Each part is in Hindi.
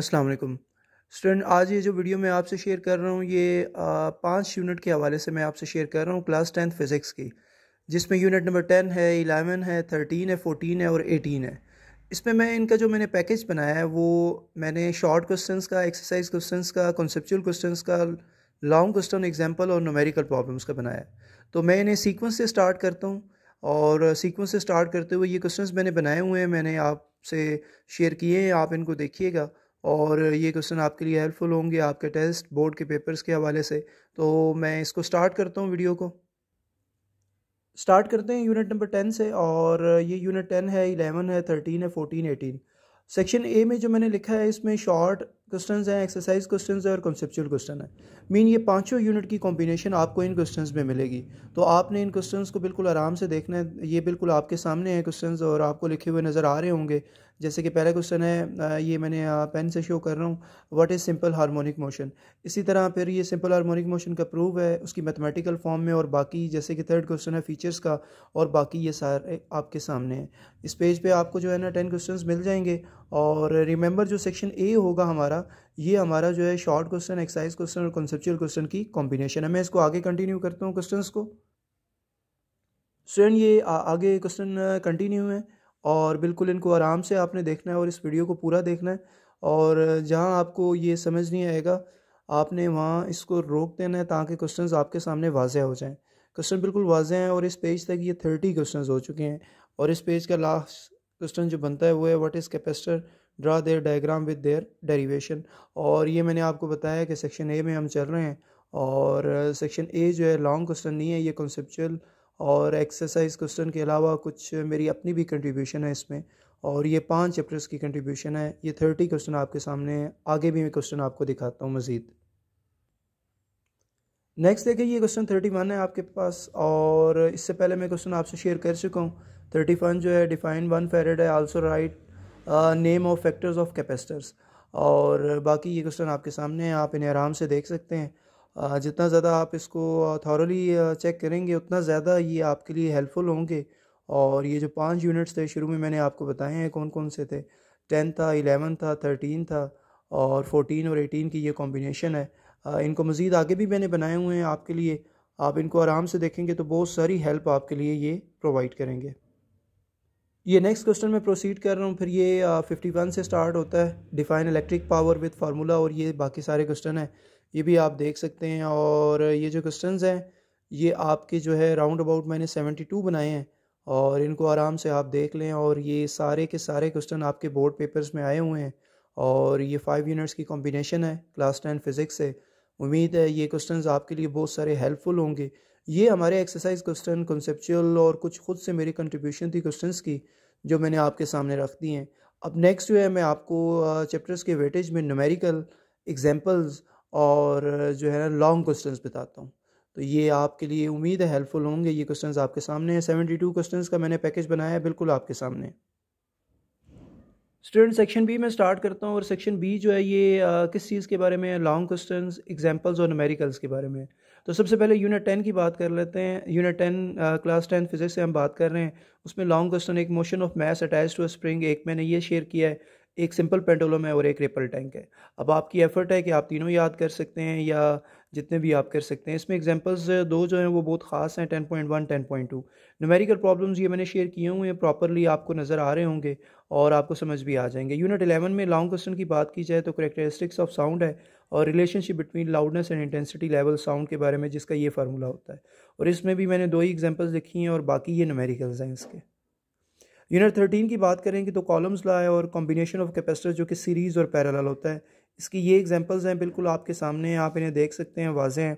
अस्सलाम वालेकुम स्टूडेंट आज ये जो वीडियो मैं आपसे शेयर कर रहा हूँ ये पाँच यूनिट के हवाले से मैं आपसे शेयर कर रहा हूँ क्लास टेंथ फिज़िक्स की जिसमें यूनिट नंबर टेन है इलेवन है थर्टीन है फोटीन है और एटीन है इसमें मैं इनका जो मैंने पैकेज बनाया है वो मैंने शॉर्ट क्वेश्चन का एक्सरसाइज क्वेश्चन का कॉन्सेपचुअल क्वेश्चन का लॉन्ग क्वेश्चन एग्जाम्पल और नोमेरिकल प्रॉब्लम्स का बनाया है तो मैं इन्हें सीक्वेंस से स्टार्ट करता हूँ और सीक्वेंस से स्टार्ट करते हुए ये क्वेश्चन मैंने बनाए हुए हैं मैंने आपसे शेयर किए हैं आप इनको देखिएगा और ये क्वेश्चन आपके लिए हेल्पफुल होंगे आपके टेस्ट बोर्ड के पेपर्स के हवाले से तो मैं इसको स्टार्ट करता हूँ वीडियो को स्टार्ट करते हैं यूनिट नंबर टेन से और ये यूनिट टेन है इलेवन है थर्टीन है फोर्टीन एटीन सेक्शन ए में जो मैंने लिखा है इसमें शॉर्ट क्वेश्चन हैं एक्सरसाइज क्वेश्चन है और कॉन्सेप्चुअल क्वेश्चन है मीन ये पांचों यूनिट की कॉम्बिनेशन आपको इन क्वेश्चन में मिलेगी तो आपने इन क्वेश्चन को बिल्कुल आराम से देखना है ये बिल्कुल आपके सामने हैं क्वेश्चन और आपको लिखे हुए नज़र आ रहे होंगे जैसे कि पहला क्वेश्चन है ये मैंने पेन से शो कर रहा हूँ what is simple harmonic motion इसी तरह फिर ये सिंपल हार्मोनिक मोशन का प्रूव है उसकी मैथमेटिकल फॉर्म में और बाकी जैसे कि थर्ड क्वेश्चन है फीचर्स का और बाकी ये सारे आपके सामने हैं इस पेज पे आपको जो है ना टेन क्वेश्चंस मिल जाएंगे और रिमेंबर जो सेक्शन ए होगा हमारा जाएगा ये हमारा जो है शॉर्ट क्वेश्चन एक्साइज क्वेश्चन और कॉन्सेप्चुअल क्वेश्चन की कॉम्बिनेशन है मैं इसको आगे कंटिन्यू करता हूँ क्वेश्चन को स्टूडेंट ये आ, आगे क्वेश्चन कंटिन्यू है और बिल्कुल इनको आराम से आपने देखना है और इस वीडियो को पूरा देखना है और जहाँ आपको ये समझ नहीं आएगा आपने वहाँ इसको रोक देना है ताकि क्वेश्चंस आपके सामने वाजह हो जाएं क्वेश्चन बिल्कुल वाजह हैं और इस पेज तक ये थर्टी क्वेश्चंस हो चुके हैं और इस पेज का लास्ट क्वेश्चन जो बनता है वो है what is capacitor draw their diagram with their derivation और ये मैंने आपको बताया कि सेक्शन ए में हम चल रहे हैं और सेक्शन ए जो है लॉन्ग क्वेश्चन नहीं है ये कॉन्सेपचुअल और एक्सरसाइज क्वेश्चन के अलावा कुछ मेरी अपनी भी कंट्रीब्यूशन है इसमें और ये पांच चैप्टर्स की कंट्रीब्यूशन है ये थर्टी क्वेश्चन आपके सामने है आगे भी मैं क्वेश्चन आपको दिखाता हूँ मज़ीद नेक्स्ट देखिए ये क्वेश्चन थर्टी वन है आपके पास और इससे पहले मैं क्वेश्चन आपसे शेयर कर चुका हूँ थर्टी वन जो है डिफाइन वन फेरेड है also write name of factors of capacitors और बाकी ये क्वेश्चन आपके सामने हैं आप इन्हें आराम से देख सकते हैं जितना ज़्यादा आप इसको थॉरली चेक करेंगे उतना ज़्यादा ये आपके लिए हेल्पफुल होंगे और ये जो पाँच यूनिट्स थे शुरू में मैंने आपको बताए हैं कौन कौन से थे टेन था इलेवन था थर्टीन था और फोटीन और एटीन की ये कॉम्बिनेशन है इनको मज़ीद आगे भी मैंने बनाए हुए हैं आपके लिए आप इनको आराम से देखेंगे तो बहुत सारी हेल्प आपके लिए ये प्रोवाइड करेंगे ये नेक्स्ट क्वेश्चन में प्रोसीड कर रहा हूँ फिर ये फिफ्टी वन से स्टार्ट होता है define electric power with formula और ये बाकी सारे क्वेश्चन हैं ये भी आप देख सकते हैं और ये जो क्वेश्चन हैं ये आपके जो है राउंड अबाउट मैंने सेवेंटी टू बनाए हैं और इनको आराम से आप देख लें और ये सारे के सारे क्वेश्चन आपके बोर्ड पेपर्स में आए हुए हैं और ये फाइव यूनिट्स की कॉम्बिनेशन है क्लास टेन फिज़िक्स से उम्मीद है ये क्वेश्चन आपके लिए बहुत सारे हेल्पफुल होंगे ये हमारे एक्सरसाइज क्वेश्चन कंसेप्चुअल और कुछ खुद से मेरी कंट्रीब्यूशन थी क्वेश्चन की जो मैंने आपके सामने रख दी हैं अब नेक्स्ट जो है मैं आपको चैप्टर्स के वेटेज में न्यूमेरिकल एग्जाम्पल्स और जो है ना लॉन्ग क्वेश्चंस बताता हूँ तो ये आपके लिए उम्मीद है हेल्पफुल होंगे ये क्वेश्चंस आपके सामने हैं सेवेंटी टू क्वेश्चन का मैंने पैकेज बनाया है बिल्कुल आपके सामने स्टूडेंट सेक्शन बी में स्टार्ट करता हूँ और सेक्शन बी जो है ये आ, किस चीज़ के बारे में लॉन्ग क्वेश्चन एग्जाम्पल्स और नमेरिकल्स के बारे में तो सबसे पहले यूनिट टेन की बात कर लेते हैं unit ten class ten physics से हम बात कर रहे हैं उसमें लॉन्ग क्वेश्चन एक motion of mass attached to spring एक मैंने ये शेयर किया है एक सिंपल पेंडोलम है और एक रेपल टैंक है अब आपकी एफर्ट है कि आप तीनों याद कर सकते हैं या जितने भी आप कर सकते हैं इसमें एग्जांपल्स दो जो हैं वो बहुत ख़ास हैं ten point one ten point two numerical problems ये मैंने शेयर किए हुए हैं प्रॉपरली आपको नज़र आ रहे होंगे और आपको समझ भी आ जाएंगे यूनिट एलेवन में लॉन्ग क्वेश्चन की बात की जाए तो करेक्टरिस्टिक्स ऑफ साउंड है और relationship between loudness and intensity level sound के बारे में जिसका ये फार्मूला होता है और इसमें भी मैंने दो ही एग्जाम्पल्स लिखी हैं और बाकी ये नमेरिकल्स हैं इसके यूनिट थर्टीन की बात करेंगे तो कॉलम्स लाए और कॉम्बिनेशन ऑफ कैपेसिटर जो कि सीरीज़ और पैरेलल होता है इसकी ये एग्जांपल्स हैं बिल्कुल आपके सामने आप इन्हें देख सकते हैं वाजे हैं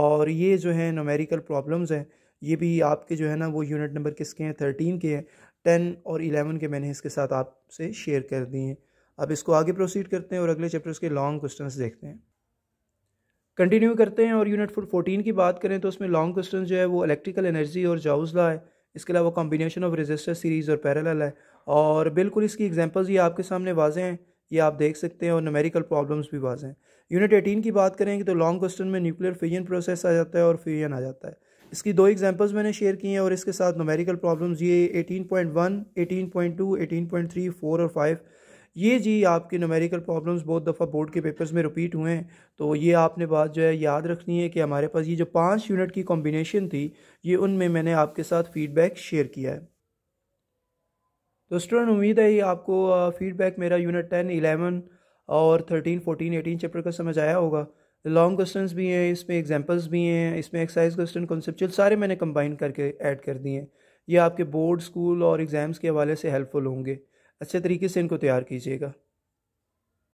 और ये जो है नोमेरिकल प्रॉब्लम्स हैं ये भी आपके जो है ना वो यूनिट नंबर किसके हैं थर्टीन के हैं टेन और इलेवन के मैंने इसके साथ आपसे शेयर कर दिए हैं अब इसको आगे प्रोसीड करते हैं और अगले चैप्टर्स के लॉन्ग क्वेश्चन देखते हैं कंटिन्यू करते हैं और यूनिट फोर फोर्टीन की बात करें तो उसमें लॉन्ग क्वेश्चन जो है वो इलेक्ट्रिकल एनर्जी और जाउजला है इसके अलावा कॉम्बिनेशन ऑफ रजिस्टर सीरीज़ और पैरेलल है और बिल्कुल इसकी एग्जांपल्स ये आपके सामने वाजे हैं ये आप देख सकते हैं और नमेरिकल प्रॉब्लम्स भी बाज हैं यूनिट एटीन की बात करेंगे तो लॉन्ग क्वेश्चन में न्यूक्लियर फ्यूजन प्रोसेस आ जाता है और फ्यूजन आ जाता है इसकी दो एग्जांपल्स मैंने शेयर की हैं और इसके साथ नोमेरिकल प्रॉब्लम्स ये eighteen eighteen point point one two eighteen point three four और फाइव ये जी आपके नोमेरिकल प्रॉब्लम्स बहुत दफ़ा बोर्ड के पेपर्स में रिपीट हुए हैं तो ये आपने बात जो है याद रखनी है कि हमारे पास ये जो पाँच यूनिट की कॉम्बिनेशन थी ये उनमें मैंने आपके साथ फीडबैक शेयर किया है तो स्टूडेंट उम्मीद है ये आपको फीडबैक मेरा यूनिट टेन इलेवन और थर्टीन फोर्टीन एटीन चैप्टर का समझ आया होगा लॉन्ग क्वेश्चंस भी हैं इसमें एग्जांपल्स भी हैं इसमें एक्सरसाइज क्वेश्चन कॉन्सेप्चुअल सारे मैंने कंबाइन करके ऐड कर दिए हैं ये आपके बोर्ड स्कूल और एग्ज़ाम्स के हवाले से हेल्पफुल होंगे अच्छे तरीके से इनको तैयार कीजिएगा